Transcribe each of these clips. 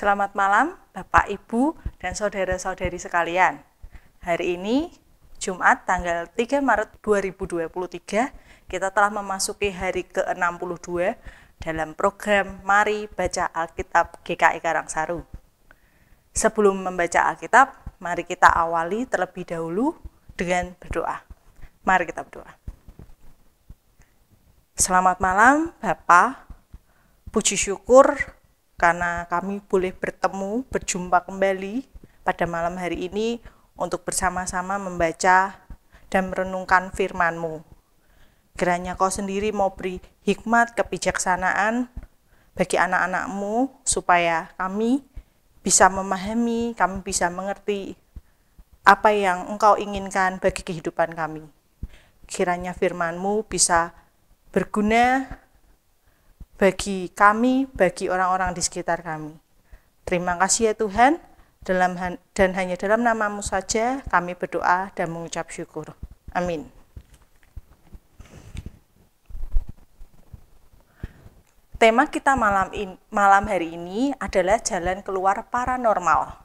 Selamat malam Bapak, Ibu, dan saudara-saudari sekalian. Hari ini Jumat tanggal 3 Maret 2023 kita telah memasuki hari ke-62 dalam program Mari Baca Alkitab GKI e Karangsaru. Sebelum membaca Alkitab, mari kita awali terlebih dahulu dengan berdoa. Mari kita berdoa. Selamat malam Bapak, puji syukur karena kami boleh bertemu, berjumpa kembali pada malam hari ini untuk bersama-sama membaca dan merenungkan firman-Mu. Kiranya kau sendiri mau beri hikmat, kebijaksanaan bagi anak-anakmu supaya kami bisa memahami, kami bisa mengerti apa yang engkau inginkan bagi kehidupan kami. Kiranya firman-Mu bisa berguna bagi kami, bagi orang-orang di sekitar kami. Terima kasih ya Tuhan, dalam, dan hanya dalam namamu saja kami berdoa dan mengucap syukur. Amin. Tema kita malam, in, malam hari ini adalah jalan keluar paranormal.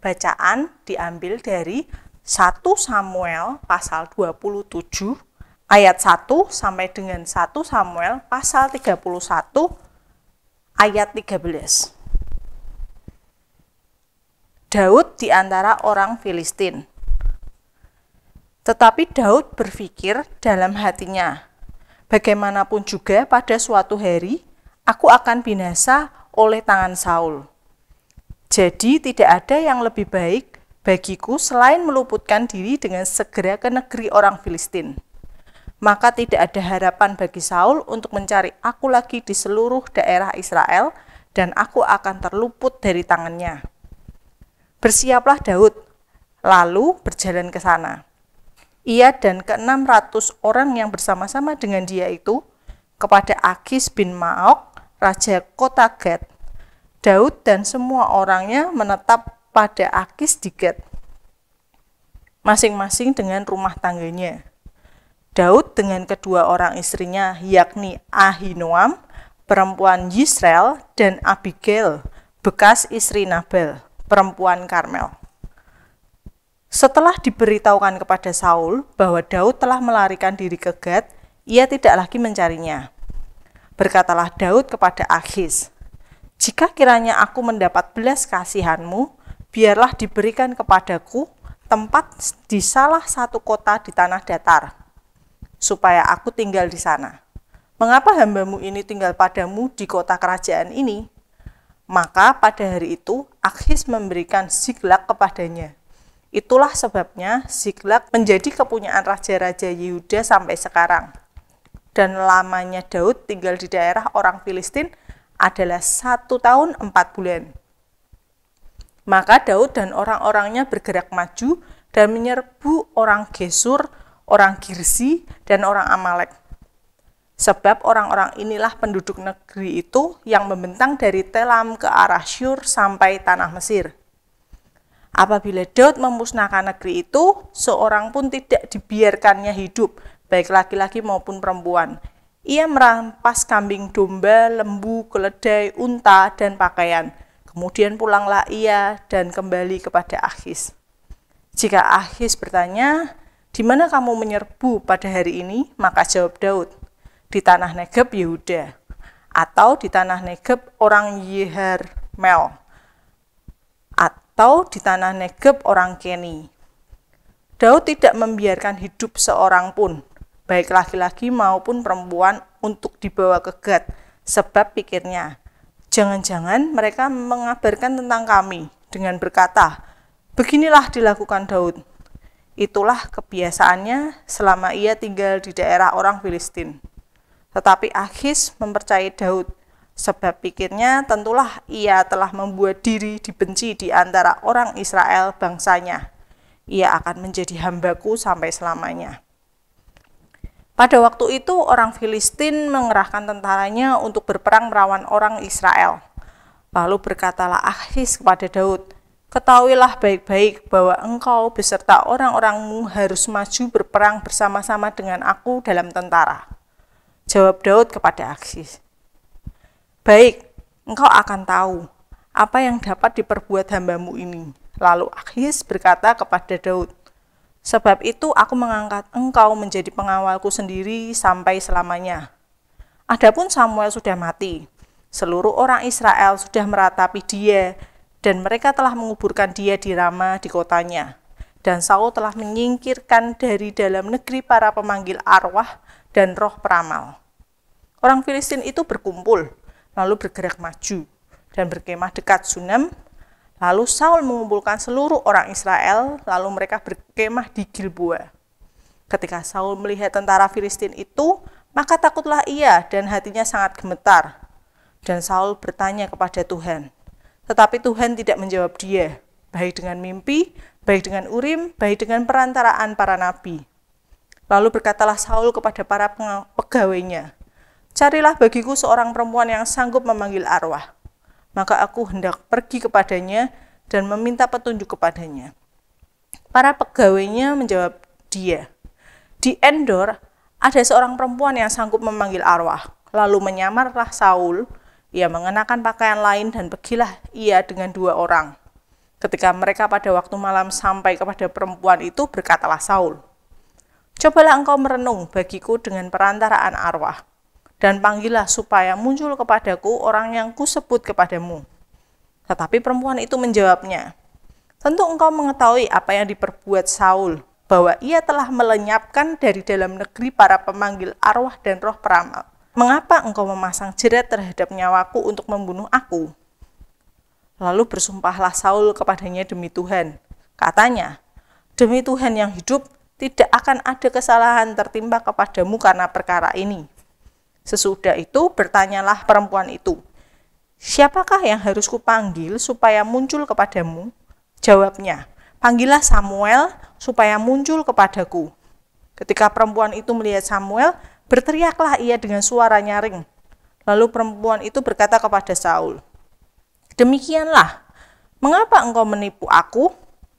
Bacaan diambil dari 1 Samuel pasal 27 ayat 1 sampai dengan 1 Samuel pasal 31 ayat 13. Daud di antara orang Filistin. Tetapi Daud berpikir dalam hatinya, bagaimanapun juga pada suatu hari aku akan binasa oleh tangan Saul. Jadi tidak ada yang lebih baik bagiku selain meluputkan diri dengan segera ke negeri orang Filistin maka tidak ada harapan bagi Saul untuk mencari aku lagi di seluruh daerah Israel, dan aku akan terluput dari tangannya. Bersiaplah Daud, lalu berjalan ke sana. Ia dan ke-600 orang yang bersama-sama dengan dia itu kepada Agis bin Maok, raja kota Gad. Daud dan semua orangnya menetap pada Akis di Gad, masing-masing dengan rumah tangganya. Daud dengan kedua orang istrinya yakni Ahinoam, perempuan Yisrael, dan Abigail, bekas istri Nabel, perempuan Karmel. Setelah diberitahukan kepada Saul bahwa Daud telah melarikan diri ke Gad, ia tidak lagi mencarinya. Berkatalah Daud kepada Akhis, "Jika kiranya aku mendapat belas kasihanmu, biarlah diberikan kepadaku tempat di salah satu kota di tanah datar." supaya aku tinggal di sana. Mengapa hambamu ini tinggal padamu di kota kerajaan ini? Maka pada hari itu Akhis memberikan Siglak kepadanya. Itulah sebabnya Siglak menjadi kepunyaan raja-raja Yehuda sampai sekarang. Dan lamanya Daud tinggal di daerah orang Filistin adalah satu tahun empat bulan. Maka Daud dan orang-orangnya bergerak maju dan menyerbu orang Gesur orang Girsi, dan orang Amalek. Sebab orang-orang inilah penduduk negeri itu yang membentang dari Telam ke arah Syur sampai tanah Mesir. Apabila Daud memusnahkan negeri itu, seorang pun tidak dibiarkannya hidup, baik laki-laki maupun perempuan. Ia merampas kambing domba, lembu, keledai, unta, dan pakaian. Kemudian pulanglah ia dan kembali kepada Ahis. Jika Ahis bertanya, di mana kamu menyerbu pada hari ini? Maka jawab Daud, di tanah Negeb Yehuda, atau di tanah Negeb orang Yeharmel, atau di tanah Negeb orang Keni. Daud tidak membiarkan hidup seorang pun, baik laki-laki maupun perempuan untuk dibawa ke Gad, sebab pikirnya, jangan-jangan mereka mengabarkan tentang kami dengan berkata, beginilah dilakukan Daud, Itulah kebiasaannya selama ia tinggal di daerah orang Filistin. Tetapi Akhis mempercayai Daud, sebab pikirnya tentulah ia telah membuat diri dibenci di antara orang Israel bangsanya. Ia akan menjadi hambaku sampai selamanya. Pada waktu itu orang Filistin mengerahkan tentaranya untuk berperang melawan orang Israel. Lalu berkatalah Akhis kepada Daud, Ketahuilah baik-baik bahwa engkau beserta orang-orangmu harus maju berperang bersama-sama dengan aku dalam tentara. Jawab Daud kepada Aksis. Baik, engkau akan tahu apa yang dapat diperbuat hambamu ini. Lalu Aksis berkata kepada Daud, Sebab itu aku mengangkat engkau menjadi pengawalku sendiri sampai selamanya. Adapun Samuel sudah mati, seluruh orang Israel sudah meratapi dia dan mereka telah menguburkan dia di Rama di kotanya. Dan Saul telah menyingkirkan dari dalam negeri para pemanggil arwah dan roh peramal. Orang Filistin itu berkumpul, lalu bergerak maju dan berkemah dekat Sunem. Lalu Saul mengumpulkan seluruh orang Israel, lalu mereka berkemah di Gilboa. Ketika Saul melihat tentara Filistin itu, maka takutlah ia dan hatinya sangat gemetar. Dan Saul bertanya kepada Tuhan, tetapi Tuhan tidak menjawab dia, baik dengan mimpi, baik dengan urim, baik dengan perantaraan para nabi. Lalu berkatalah Saul kepada para pegawainya, Carilah bagiku seorang perempuan yang sanggup memanggil arwah. Maka aku hendak pergi kepadanya dan meminta petunjuk kepadanya. Para pegawainya menjawab dia, Di Endor ada seorang perempuan yang sanggup memanggil arwah. Lalu menyamarlah Saul ia mengenakan pakaian lain dan pergilah ia dengan dua orang. Ketika mereka pada waktu malam sampai kepada perempuan itu, berkatalah Saul, Cobalah engkau merenung bagiku dengan perantaraan arwah, dan panggillah supaya muncul kepadaku orang yang kusebut kepadamu. Tetapi perempuan itu menjawabnya, Tentu engkau mengetahui apa yang diperbuat Saul, bahwa ia telah melenyapkan dari dalam negeri para pemanggil arwah dan roh peramal Mengapa engkau memasang jerat terhadap nyawaku untuk membunuh aku? Lalu bersumpahlah Saul kepadanya demi Tuhan. Katanya, demi Tuhan yang hidup, tidak akan ada kesalahan tertimpa kepadamu karena perkara ini. Sesudah itu bertanyalah perempuan itu, siapakah yang harus kupanggil supaya muncul kepadamu? Jawabnya, panggillah Samuel supaya muncul kepadaku. Ketika perempuan itu melihat Samuel, Berteriaklah ia dengan suara nyaring. Lalu perempuan itu berkata kepada Saul, Demikianlah, mengapa engkau menipu aku?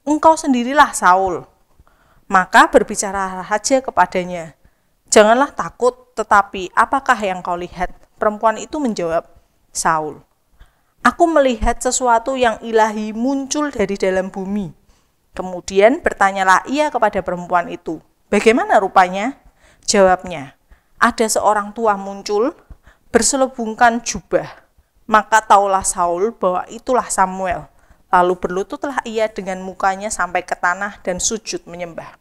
Engkau sendirilah Saul. Maka berbicara saja kepadanya, Janganlah takut, tetapi apakah yang kau lihat? Perempuan itu menjawab, Saul. Aku melihat sesuatu yang ilahi muncul dari dalam bumi. Kemudian bertanyalah ia kepada perempuan itu, Bagaimana rupanya? Jawabnya, ada seorang tua muncul berselubungkan jubah. Maka taulah Saul bahwa itulah Samuel. Lalu berlututlah ia dengan mukanya sampai ke tanah dan sujud menyembah.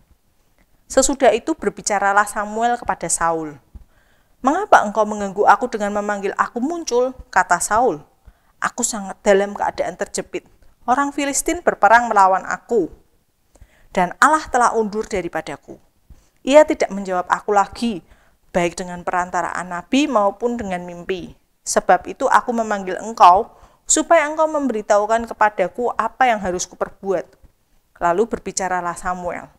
Sesudah itu berbicaralah Samuel kepada Saul. Mengapa engkau mengganggu aku dengan memanggil aku muncul? Kata Saul. Aku sangat dalam keadaan terjepit. Orang Filistin berperang melawan aku. Dan Allah telah undur daripadaku. Ia tidak menjawab aku lagi, baik dengan perantaraan nabi maupun dengan mimpi. Sebab itu aku memanggil engkau supaya engkau memberitahukan kepadaku apa yang harus kuperbuat. Lalu berbicaralah Samuel.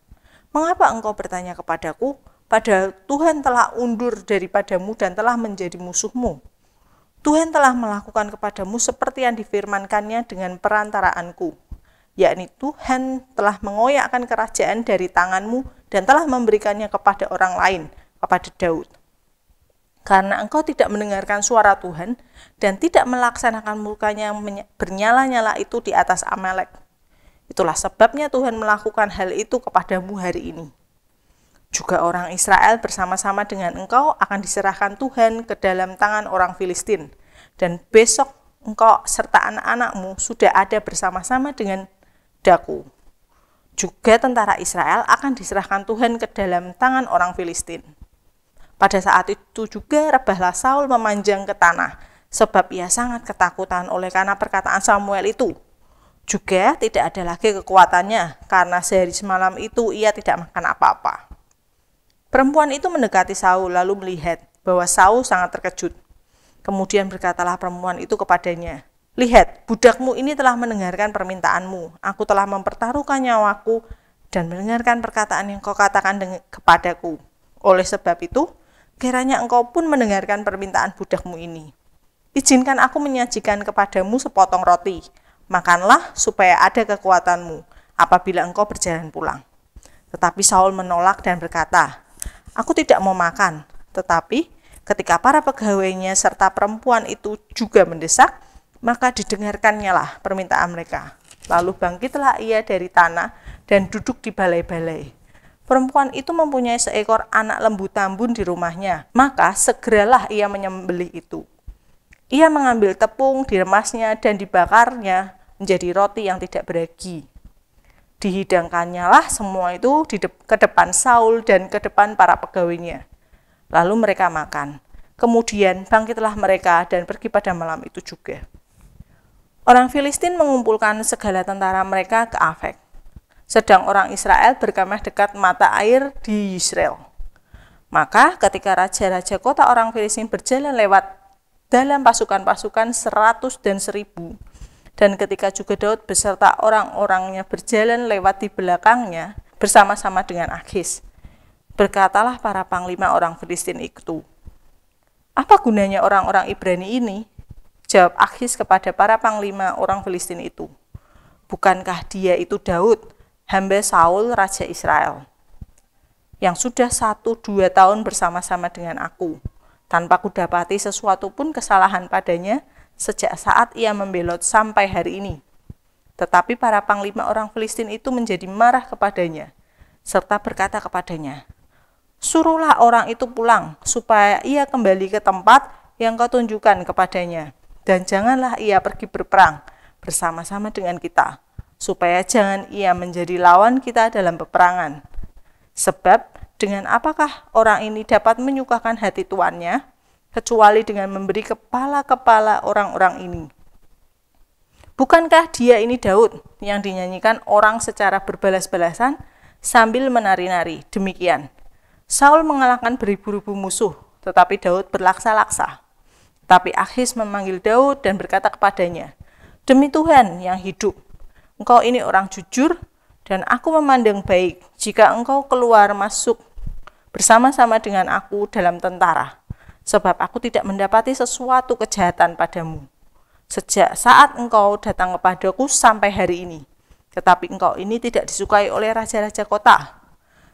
Mengapa engkau bertanya kepadaku? Padahal Tuhan telah undur daripadamu dan telah menjadi musuhmu. Tuhan telah melakukan kepadamu seperti yang difirmankannya dengan perantaraanku, yakni Tuhan telah mengoyakkan kerajaan dari tanganmu dan telah memberikannya kepada orang lain, kepada Daud. Karena engkau tidak mendengarkan suara Tuhan dan tidak melaksanakan mukanya yang bernyala-nyala itu di atas Amalek. Itulah sebabnya Tuhan melakukan hal itu kepadamu hari ini. Juga orang Israel bersama-sama dengan engkau akan diserahkan Tuhan ke dalam tangan orang Filistin. Dan besok engkau serta anak-anakmu sudah ada bersama-sama dengan daku. Juga tentara Israel akan diserahkan Tuhan ke dalam tangan orang Filistin. Pada saat itu juga rebahlah Saul memanjang ke tanah, sebab ia sangat ketakutan oleh karena perkataan Samuel itu. Juga tidak ada lagi kekuatannya, karena sehari semalam itu ia tidak makan apa-apa. Perempuan itu mendekati Saul lalu melihat bahwa Saul sangat terkejut. Kemudian berkatalah perempuan itu kepadanya, Lihat, budakmu ini telah mendengarkan permintaanmu. Aku telah mempertaruhkan nyawaku dan mendengarkan perkataan yang kau katakan kepadaku. Oleh sebab itu, Kiranya engkau pun mendengarkan permintaan budakmu ini. Izinkan aku menyajikan kepadamu sepotong roti. Makanlah supaya ada kekuatanmu apabila engkau berjalan pulang. Tetapi Saul menolak dan berkata, Aku tidak mau makan. Tetapi ketika para pegawainya serta perempuan itu juga mendesak, maka didengarkannya lah permintaan mereka. Lalu bangkitlah ia dari tanah dan duduk di balai-balai perempuan itu mempunyai seekor anak lembu tambun di rumahnya, maka segeralah ia menyembelih itu. Ia mengambil tepung, diremasnya, dan dibakarnya menjadi roti yang tidak beragi. Dihidangkannya lah semua itu di de ke depan Saul dan ke depan para pegawainya. Lalu mereka makan. Kemudian bangkitlah mereka dan pergi pada malam itu juga. Orang Filistin mengumpulkan segala tentara mereka ke Afek sedang orang Israel berkemah dekat mata air di Israel. Maka ketika raja-raja kota orang Filistin berjalan lewat dalam pasukan-pasukan seratus dan seribu, dan ketika juga Daud beserta orang-orangnya berjalan lewat di belakangnya bersama-sama dengan Akis, berkatalah para panglima orang Filistin itu, apa gunanya orang-orang Ibrani ini? Jawab Akis kepada para panglima orang Filistin itu. Bukankah dia itu Daud, hamba Saul, Raja Israel, yang sudah satu dua tahun bersama-sama dengan aku, tanpa kudapati sesuatu pun kesalahan padanya sejak saat ia membelot sampai hari ini. Tetapi para panglima orang Filistin itu menjadi marah kepadanya, serta berkata kepadanya, Suruhlah orang itu pulang, supaya ia kembali ke tempat yang kau tunjukkan kepadanya, dan janganlah ia pergi berperang bersama-sama dengan kita.' supaya jangan ia menjadi lawan kita dalam peperangan. Sebab dengan apakah orang ini dapat menyukakan hati tuannya, kecuali dengan memberi kepala-kepala orang-orang ini. Bukankah dia ini Daud yang dinyanyikan orang secara berbalas-balasan sambil menari-nari? Demikian. Saul mengalahkan beribu-ribu musuh, tetapi Daud berlaksa-laksa. Tapi Akhis memanggil Daud dan berkata kepadanya, Demi Tuhan yang hidup, Engkau ini orang jujur dan aku memandang baik jika engkau keluar masuk bersama-sama dengan aku dalam tentara, sebab aku tidak mendapati sesuatu kejahatan padamu. Sejak saat engkau datang kepadaku sampai hari ini, tetapi engkau ini tidak disukai oleh raja-raja kota.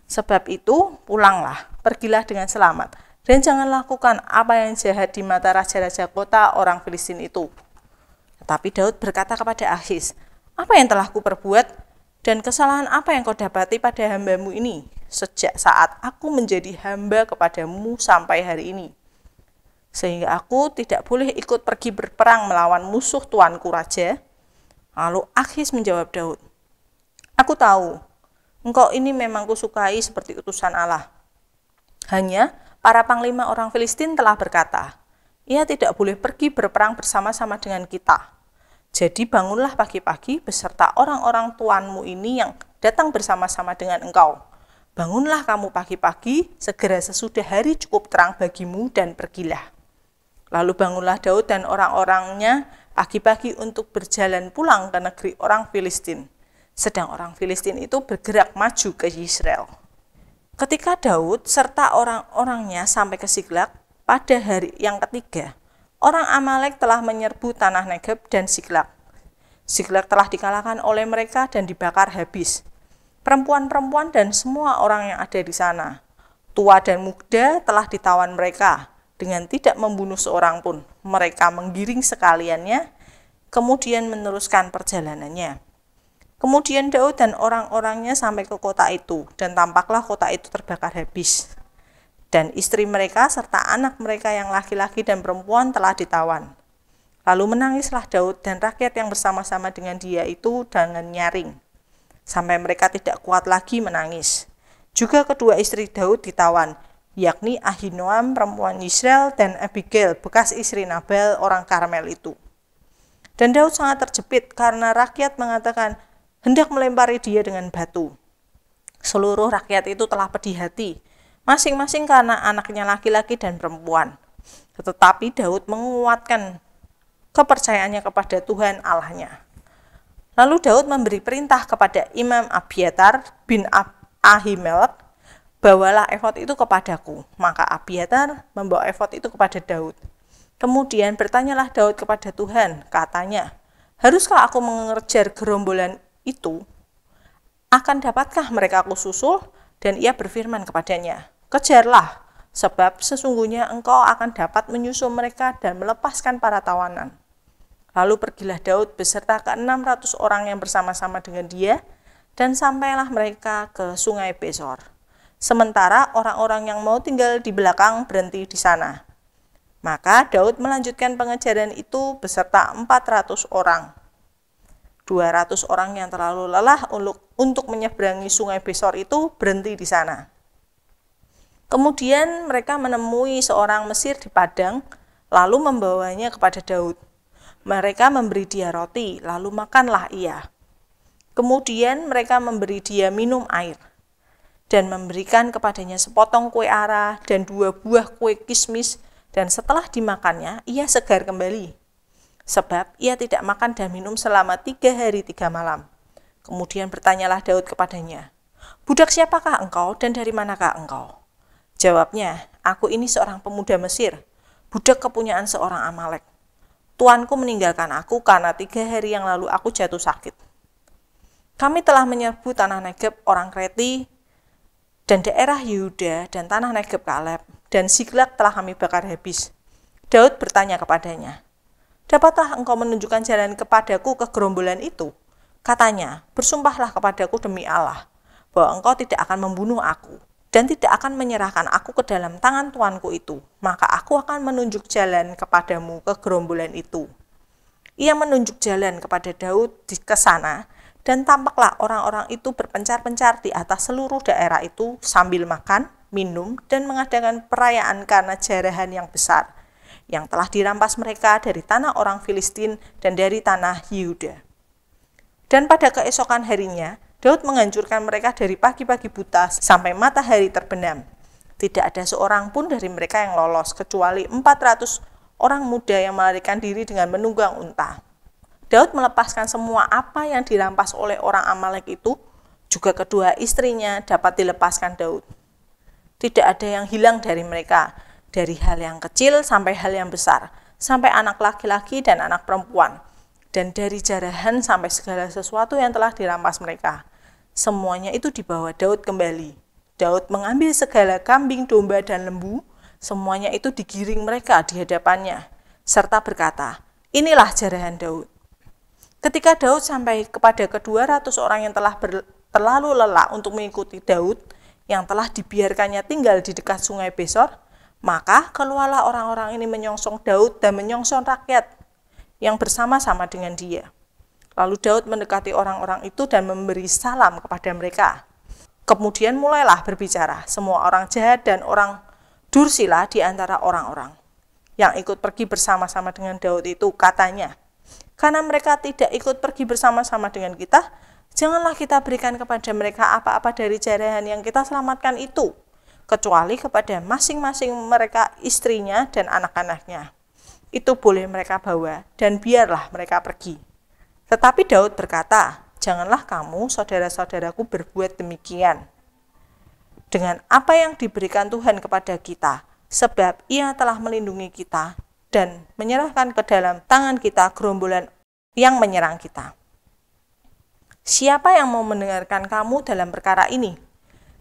Sebab itu, pulanglah, pergilah dengan selamat, dan jangan lakukan apa yang jahat di mata raja-raja kota orang Filistin itu. Tetapi Daud berkata kepada Ahis, apa yang telah kuperbuat dan kesalahan apa yang kau dapati pada hambamu ini sejak saat aku menjadi hamba kepadamu sampai hari ini? Sehingga aku tidak boleh ikut pergi berperang melawan musuh tuanku raja. Lalu Akhis menjawab Daud, Aku tahu, engkau ini memang kusukai seperti utusan Allah. Hanya para panglima orang Filistin telah berkata, ia tidak boleh pergi berperang bersama-sama dengan kita. Jadi bangunlah pagi-pagi beserta orang-orang tuanmu ini yang datang bersama-sama dengan engkau. Bangunlah kamu pagi-pagi, segera sesudah hari cukup terang bagimu dan pergilah. Lalu bangunlah Daud dan orang-orangnya pagi-pagi untuk berjalan pulang ke negeri orang Filistin. Sedang orang Filistin itu bergerak maju ke Israel. Ketika Daud serta orang-orangnya sampai ke Siglak, pada hari yang ketiga, orang Amalek telah menyerbu tanah Negeb dan Siklak. Siklak telah dikalahkan oleh mereka dan dibakar habis. Perempuan-perempuan dan semua orang yang ada di sana, tua dan muda telah ditawan mereka dengan tidak membunuh seorang pun. Mereka menggiring sekaliannya, kemudian meneruskan perjalanannya. Kemudian Daud dan orang-orangnya sampai ke kota itu, dan tampaklah kota itu terbakar habis dan istri mereka serta anak mereka yang laki-laki dan perempuan telah ditawan. Lalu menangislah Daud dan rakyat yang bersama-sama dengan dia itu dengan nyaring, sampai mereka tidak kuat lagi menangis. Juga kedua istri Daud ditawan, yakni Ahinoam perempuan Israel dan Abigail bekas istri Nabal orang Karmel itu. Dan Daud sangat terjepit karena rakyat mengatakan hendak melempari dia dengan batu. Seluruh rakyat itu telah pedih hati masing-masing karena anaknya laki-laki dan perempuan. Tetapi Daud menguatkan kepercayaannya kepada Tuhan Allahnya. Lalu Daud memberi perintah kepada Imam Abiatar bin Ahimelek, bawalah efot itu kepadaku. Maka Abiatar membawa efot itu kepada Daud. Kemudian bertanyalah Daud kepada Tuhan, katanya, Haruskah aku mengejar gerombolan itu? Akan dapatkah mereka aku susul? Dan ia berfirman kepadanya, Kejarlah, sebab sesungguhnya engkau akan dapat menyusul mereka dan melepaskan para tawanan. Lalu pergilah Daud beserta ke 600 orang yang bersama-sama dengan dia, dan sampailah mereka ke sungai Besor. Sementara orang-orang yang mau tinggal di belakang berhenti di sana. Maka Daud melanjutkan pengejaran itu beserta 400 orang. 200 orang yang terlalu lelah untuk menyeberangi sungai Besor itu berhenti di sana. Kemudian mereka menemui seorang Mesir di padang, lalu membawanya kepada Daud. Mereka memberi dia roti, lalu makanlah ia. Kemudian mereka memberi dia minum air dan memberikan kepadanya sepotong kue ara dan dua buah kue kismis dan setelah dimakannya ia segar kembali sebab ia tidak makan dan minum selama tiga hari tiga malam. Kemudian bertanyalah Daud kepadanya, Budak siapakah engkau dan dari manakah engkau? Jawabnya, aku ini seorang pemuda Mesir, budak kepunyaan seorang Amalek. Tuanku meninggalkan aku karena tiga hari yang lalu aku jatuh sakit. Kami telah menyerbu tanah Negeb orang Kreti dan daerah Yehuda dan tanah Negeb Kaleb dan Siglak telah kami bakar habis. Daud bertanya kepadanya, Dapatkah engkau menunjukkan jalan kepadaku ke gerombolan itu? Katanya, bersumpahlah kepadaku demi Allah, bahwa engkau tidak akan membunuh aku dan tidak akan menyerahkan aku ke dalam tangan tuanku itu, maka aku akan menunjuk jalan kepadamu ke gerombolan itu. Ia menunjuk jalan kepada Daud di ke sana, dan tampaklah orang-orang itu berpencar-pencar di atas seluruh daerah itu sambil makan, minum, dan mengadakan perayaan karena jarahan yang besar, yang telah dirampas mereka dari tanah orang Filistin dan dari tanah Yehuda. Dan pada keesokan harinya, Daud menghancurkan mereka dari pagi-pagi buta sampai matahari terbenam. Tidak ada seorang pun dari mereka yang lolos, kecuali 400 orang muda yang melarikan diri dengan menunggang unta. Daud melepaskan semua apa yang dirampas oleh orang Amalek itu, juga kedua istrinya dapat dilepaskan Daud. Tidak ada yang hilang dari mereka, dari hal yang kecil sampai hal yang besar, sampai anak laki-laki dan anak perempuan, dan dari jarahan sampai segala sesuatu yang telah dirampas mereka. Semuanya itu dibawa Daud kembali. Daud mengambil segala kambing, domba, dan lembu, semuanya itu digiring mereka di hadapannya, serta berkata, inilah jarahan Daud. Ketika Daud sampai kepada kedua ratus orang yang telah ber, terlalu lelah untuk mengikuti Daud, yang telah dibiarkannya tinggal di dekat sungai Besor, maka keluarlah orang-orang ini menyongsong Daud dan menyongsong rakyat yang bersama-sama dengan dia. Lalu Daud mendekati orang-orang itu dan memberi salam kepada mereka. Kemudian mulailah berbicara semua orang jahat dan orang dursila di antara orang-orang yang ikut pergi bersama-sama dengan Daud itu katanya, karena mereka tidak ikut pergi bersama-sama dengan kita, janganlah kita berikan kepada mereka apa-apa dari jarahan yang kita selamatkan itu, kecuali kepada masing-masing mereka istrinya dan anak-anaknya. Itu boleh mereka bawa dan biarlah mereka pergi. Tetapi Daud berkata, "Janganlah kamu, saudara-saudaraku, berbuat demikian dengan apa yang diberikan Tuhan kepada kita, sebab Ia telah melindungi kita dan menyerahkan ke dalam tangan kita gerombolan yang menyerang kita." Siapa yang mau mendengarkan kamu dalam perkara ini?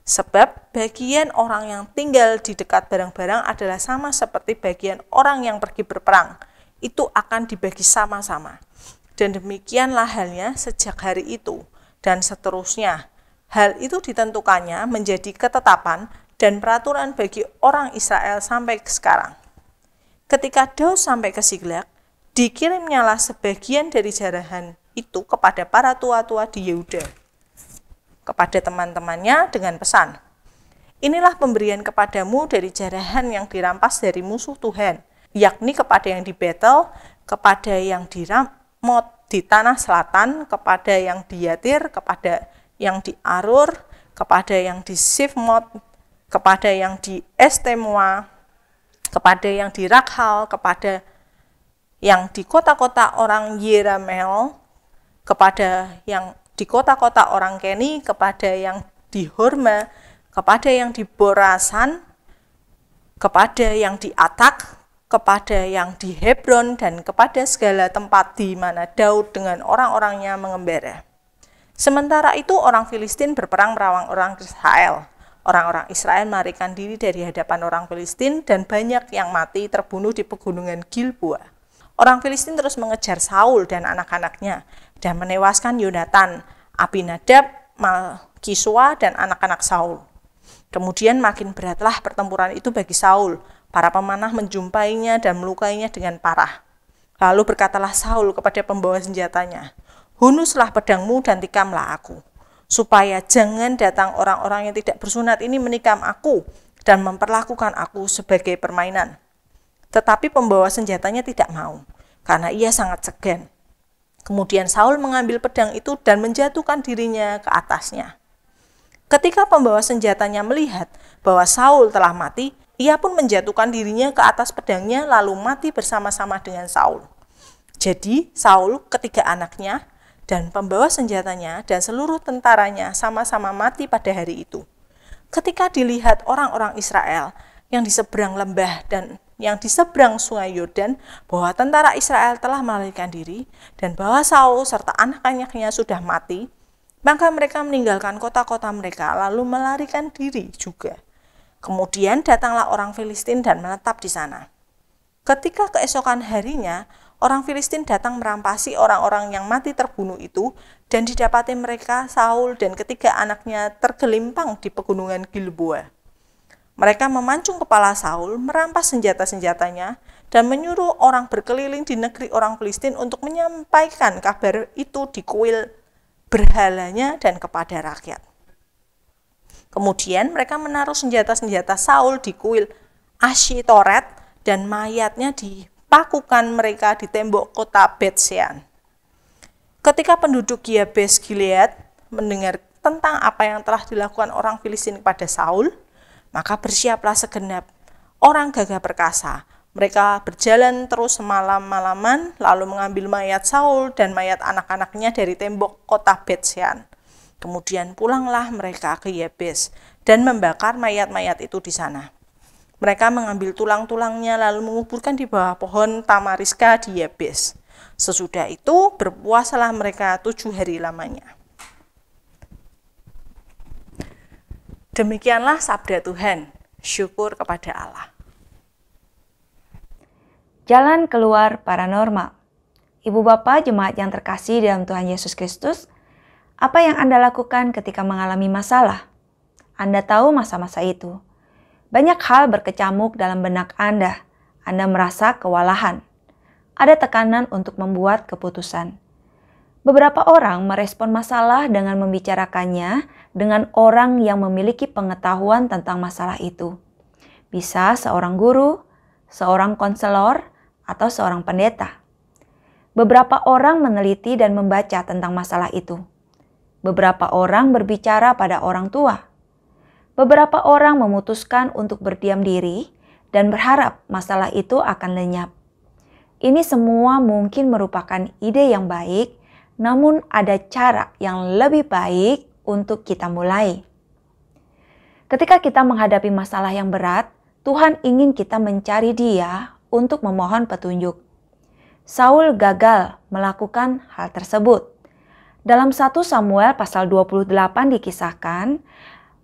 Sebab bagian orang yang tinggal di dekat barang-barang adalah sama seperti bagian orang yang pergi berperang. Itu akan dibagi sama-sama. Dan demikianlah halnya sejak hari itu dan seterusnya. Hal itu ditentukannya menjadi ketetapan dan peraturan bagi orang Israel sampai sekarang. Ketika Daud sampai ke Siglak, dikirimnyalah sebagian dari jarahan itu kepada para tua-tua di Yehuda, kepada teman-temannya dengan pesan, Inilah pemberian kepadamu dari jarahan yang dirampas dari musuh Tuhan, yakni kepada yang di Betel, kepada yang diram, mot di tanah selatan kepada yang di kepada yang di Arur, kepada yang di Sifmot, kepada yang di Estemua, kepada yang di Rakhal, kepada yang di kota-kota orang Yeramel, kepada yang di kota-kota orang Keni, kepada yang di Horma, kepada yang di Borasan, kepada yang di Atak, kepada yang di Hebron dan kepada segala tempat di mana Daud dengan orang-orangnya mengembara. Sementara itu orang Filistin berperang merawang orang Israel. Orang-orang Israel melarikan diri dari hadapan orang Filistin dan banyak yang mati terbunuh di pegunungan Gilboa. Orang Filistin terus mengejar Saul dan anak-anaknya dan menewaskan Yonatan, Abinadab, Malkiswa, dan anak-anak Saul. Kemudian makin beratlah pertempuran itu bagi Saul, Para pemanah menjumpainya dan melukainya dengan parah. Lalu berkatalah Saul kepada pembawa senjatanya, Hunuslah pedangmu dan tikamlah aku, supaya jangan datang orang-orang yang tidak bersunat ini menikam aku dan memperlakukan aku sebagai permainan. Tetapi pembawa senjatanya tidak mau, karena ia sangat segan. Kemudian Saul mengambil pedang itu dan menjatuhkan dirinya ke atasnya. Ketika pembawa senjatanya melihat bahwa Saul telah mati, ia pun menjatuhkan dirinya ke atas pedangnya lalu mati bersama-sama dengan Saul. Jadi Saul, ketiga anaknya, dan pembawa senjatanya dan seluruh tentaranya sama-sama mati pada hari itu. Ketika dilihat orang-orang Israel yang di seberang lembah dan yang di seberang sungai Yordan bahwa tentara Israel telah melarikan diri dan bahwa Saul serta anak-anaknya sudah mati, maka mereka meninggalkan kota-kota mereka lalu melarikan diri juga. Kemudian datanglah orang Filistin dan menetap di sana. Ketika keesokan harinya, orang Filistin datang merampasi orang-orang yang mati terbunuh itu dan didapati mereka Saul dan ketiga anaknya tergelimpang di pegunungan Gilboa. Mereka memancung kepala Saul, merampas senjata-senjatanya, dan menyuruh orang berkeliling di negeri orang Filistin untuk menyampaikan kabar itu di kuil berhalanya dan kepada rakyat. Kemudian mereka menaruh senjata-senjata Saul di kuil Ashitoret dan mayatnya dipakukan mereka di tembok kota Betsean. Ketika penduduk Yabes Gilead mendengar tentang apa yang telah dilakukan orang Filistin kepada Saul, maka bersiaplah segenap orang gagah perkasa. Mereka berjalan terus semalam-malaman, lalu mengambil mayat Saul dan mayat anak-anaknya dari tembok kota Betsean. Kemudian pulanglah mereka ke Yebes dan membakar mayat-mayat itu di sana. Mereka mengambil tulang-tulangnya lalu menguburkan di bawah pohon tamariska di Yebes. Sesudah itu berpuasalah mereka tujuh hari lamanya. Demikianlah sabda Tuhan. Syukur kepada Allah. Jalan keluar paranormal. Ibu bapak jemaat yang terkasih dalam Tuhan Yesus Kristus, apa yang Anda lakukan ketika mengalami masalah? Anda tahu masa-masa itu. Banyak hal berkecamuk dalam benak Anda. Anda merasa kewalahan. Ada tekanan untuk membuat keputusan. Beberapa orang merespon masalah dengan membicarakannya dengan orang yang memiliki pengetahuan tentang masalah itu. Bisa seorang guru, seorang konselor, atau seorang pendeta. Beberapa orang meneliti dan membaca tentang masalah itu Beberapa orang berbicara pada orang tua. Beberapa orang memutuskan untuk berdiam diri dan berharap masalah itu akan lenyap. Ini semua mungkin merupakan ide yang baik, namun ada cara yang lebih baik untuk kita mulai. Ketika kita menghadapi masalah yang berat, Tuhan ingin kita mencari Dia untuk memohon petunjuk. Saul gagal melakukan hal tersebut. Dalam 1 Samuel pasal 28 dikisahkan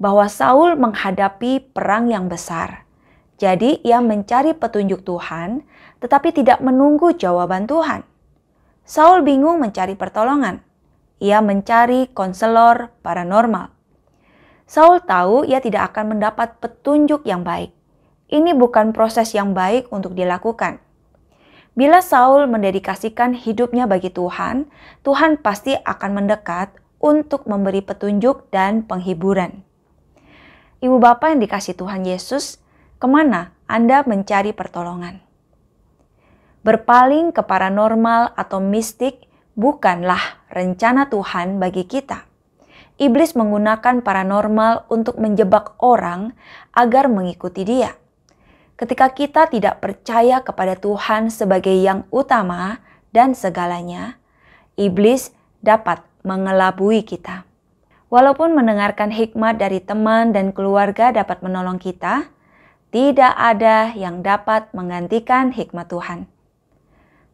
bahwa Saul menghadapi perang yang besar. Jadi ia mencari petunjuk Tuhan tetapi tidak menunggu jawaban Tuhan. Saul bingung mencari pertolongan. Ia mencari konselor paranormal. Saul tahu ia tidak akan mendapat petunjuk yang baik. Ini bukan proses yang baik untuk dilakukan. Bila Saul mendedikasikan hidupnya bagi Tuhan, Tuhan pasti akan mendekat untuk memberi petunjuk dan penghiburan. Ibu bapak yang dikasih Tuhan Yesus, kemana Anda mencari pertolongan? Berpaling ke paranormal atau mistik bukanlah rencana Tuhan bagi kita. Iblis menggunakan paranormal untuk menjebak orang agar mengikuti dia ketika kita tidak percaya kepada Tuhan sebagai yang utama dan segalanya, iblis dapat mengelabui kita. Walaupun mendengarkan hikmat dari teman dan keluarga dapat menolong kita, tidak ada yang dapat menggantikan hikmat Tuhan.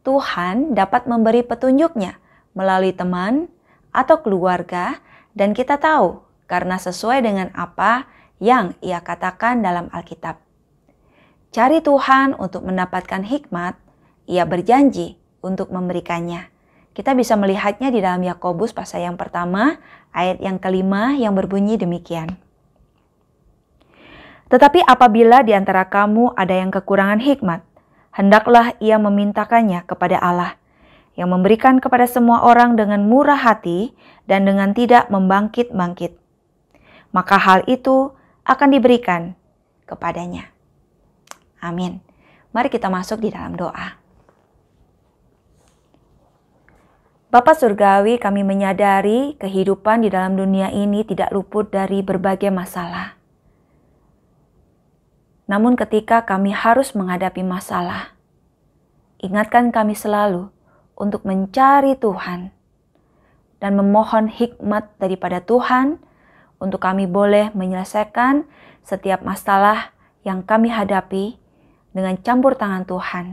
Tuhan dapat memberi petunjuknya melalui teman atau keluarga dan kita tahu karena sesuai dengan apa yang ia katakan dalam Alkitab. Cari Tuhan untuk mendapatkan hikmat, ia berjanji untuk memberikannya. Kita bisa melihatnya di dalam Yakobus pasal yang pertama, ayat yang kelima yang berbunyi demikian. Tetapi apabila di antara kamu ada yang kekurangan hikmat, hendaklah ia memintakannya kepada Allah, yang memberikan kepada semua orang dengan murah hati dan dengan tidak membangkit-bangkit. Maka hal itu akan diberikan kepadanya. Amin. Mari kita masuk di dalam doa. Bapak Surgawi, kami menyadari kehidupan di dalam dunia ini tidak luput dari berbagai masalah. Namun, ketika kami harus menghadapi masalah, ingatkan kami selalu untuk mencari Tuhan dan memohon hikmat daripada Tuhan untuk kami boleh menyelesaikan setiap masalah yang kami hadapi dengan campur tangan Tuhan.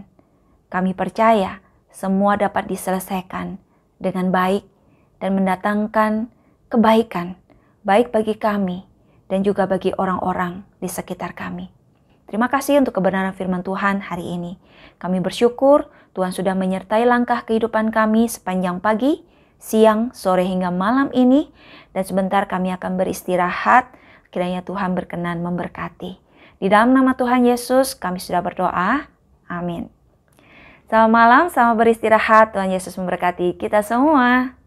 Kami percaya semua dapat diselesaikan dengan baik dan mendatangkan kebaikan, baik bagi kami dan juga bagi orang-orang di sekitar kami. Terima kasih untuk kebenaran firman Tuhan hari ini. Kami bersyukur Tuhan sudah menyertai langkah kehidupan kami sepanjang pagi, siang, sore hingga malam ini. Dan sebentar kami akan beristirahat. Kiranya Tuhan berkenan memberkati. Di dalam nama Tuhan Yesus kami sudah berdoa. Amin. Selamat malam, selamat beristirahat. Tuhan Yesus memberkati kita semua.